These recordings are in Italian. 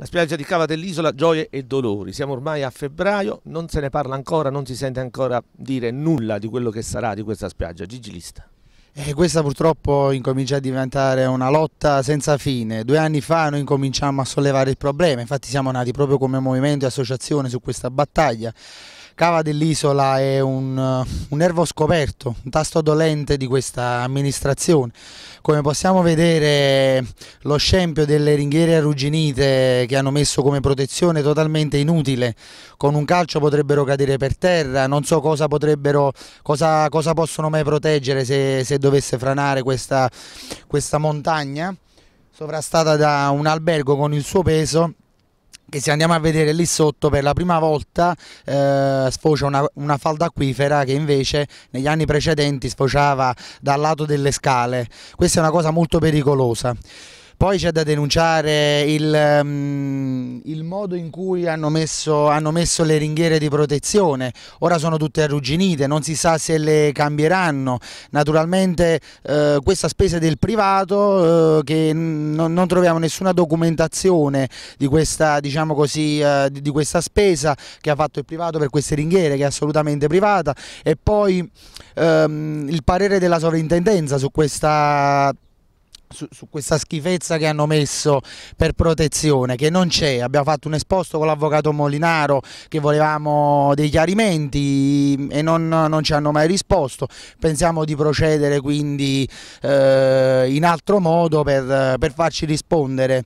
La spiaggia di Cava dell'Isola, gioie e dolori. Siamo ormai a febbraio, non se ne parla ancora, non si sente ancora dire nulla di quello che sarà di questa spiaggia. Gigi Lista. E eh, questa purtroppo incomincia a diventare una lotta senza fine. Due anni fa noi incominciamo a sollevare il problema, infatti siamo nati proprio come movimento e associazione su questa battaglia. Cava dell'Isola è un, un, nervo scoperto, un tasto dolente di questa amministrazione. Come possiamo vedere lo scempio delle ringhiere arrugginite che hanno messo come protezione totalmente inutile, con un calcio potrebbero cadere per terra, non so cosa, cosa, cosa possono mai proteggere se, se dovesse franare questa, questa montagna sovrastata da un albergo con il suo peso che se andiamo a vedere lì sotto per la prima volta eh, sfocia una, una, falda acquifera che invece negli anni precedenti sfociava dal lato delle scale. Questa è una cosa molto pericolosa. Poi c'è da denunciare il, mm, modo in cui hanno messo, hanno messo, le ringhiere di protezione, ora sono tutte arrugginite, non si sa se le cambieranno, naturalmente eh, questa spesa è del privato eh, che non troviamo nessuna documentazione di questa, diciamo così, eh, di questa spesa che ha fatto il privato per queste ringhiere che è assolutamente privata e poi ehm, il parere della sovrintendenza su questa su, su, questa schifezza che hanno messo per protezione che non c'è, abbiamo fatto un esposto con l'avvocato Molinaro che volevamo dei chiarimenti e non, non ci hanno mai risposto, pensiamo di procedere quindi eh, in altro modo per, per farci rispondere.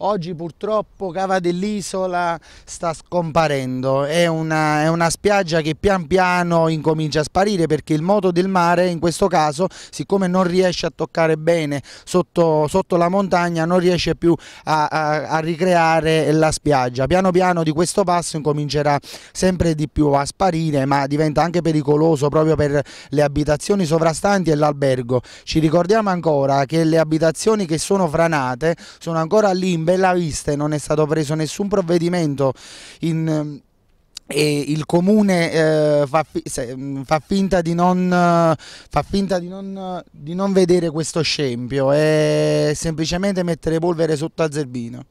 Oggi purtroppo Cava dell'Isola sta scomparendo, è una, è una spiaggia che pian piano incomincia a sparire perché il moto del mare in questo caso siccome non riesce a toccare bene sotto, sotto la montagna non riesce più a, a, a ricreare la spiaggia. Piano piano di questo passo incomincerà sempre di più a sparire ma diventa anche pericoloso proprio per le abitazioni sovrastanti e l'albergo. Ci ricordiamo ancora che le abitazioni che sono franate sono ancora lì in bella vista e non è stato preso nessun provvedimento in eh, e il comune eh, fa, fi mm, fa, finta, di non, fa finta di, non, di non vedere questo scempio e semplicemente mettere polvere sotto al zerbino.